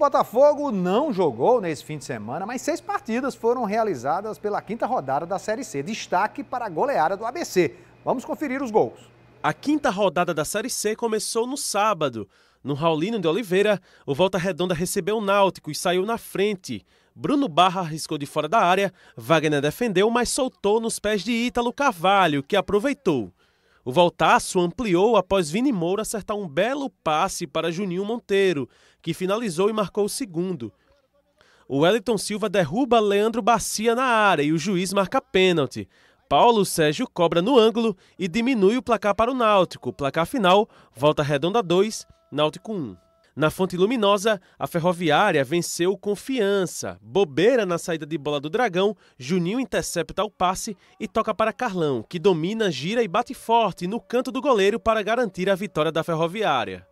Botafogo não jogou nesse fim de semana, mas seis partidas foram realizadas pela quinta rodada da Série C. Destaque para a goleada do ABC. Vamos conferir os gols. A quinta rodada da Série C começou no sábado. No Raulino de Oliveira, o Volta Redonda recebeu o Náutico e saiu na frente. Bruno Barra arriscou de fora da área, Wagner defendeu, mas soltou nos pés de Ítalo Carvalho, que aproveitou. O Voltaço ampliou após Vini Moura acertar um belo passe para Juninho Monteiro, que finalizou e marcou o segundo. O Wellington Silva derruba Leandro Bacia na área e o juiz marca pênalti. Paulo Sérgio cobra no ângulo e diminui o placar para o Náutico. Placar final, volta redonda 2, Náutico 1. Na fonte luminosa, a Ferroviária venceu confiança. Bobeira na saída de bola do Dragão, Juninho intercepta o passe e toca para Carlão, que domina, gira e bate forte no canto do goleiro para garantir a vitória da Ferroviária.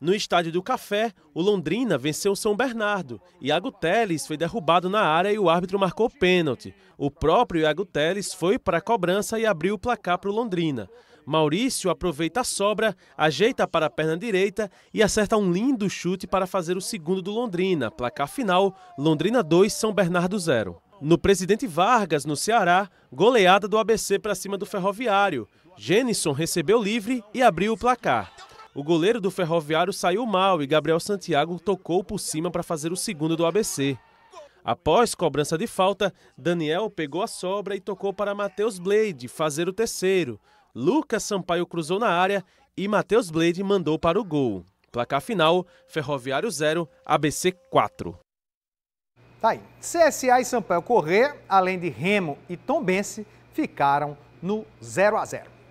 No estádio do Café, o Londrina venceu o São Bernardo. Iago Teles foi derrubado na área e o árbitro marcou pênalti. O próprio Iago Teles foi para a cobrança e abriu o placar para o Londrina. Maurício aproveita a sobra, ajeita para a perna direita e acerta um lindo chute para fazer o segundo do Londrina. Placar final: Londrina 2, São Bernardo 0. No Presidente Vargas, no Ceará, goleada do ABC para cima do Ferroviário. Jenison recebeu livre e abriu o placar. O goleiro do Ferroviário saiu mal e Gabriel Santiago tocou por cima para fazer o segundo do ABC. Após cobrança de falta, Daniel pegou a sobra e tocou para Matheus Blade fazer o terceiro. Lucas Sampaio cruzou na área e Matheus Blade mandou para o gol. Placar final: Ferroviário 0, ABC 4. Tá aí. CSA e Sampaio Corrêa, além de Remo e Tombense, ficaram no 0 a 0.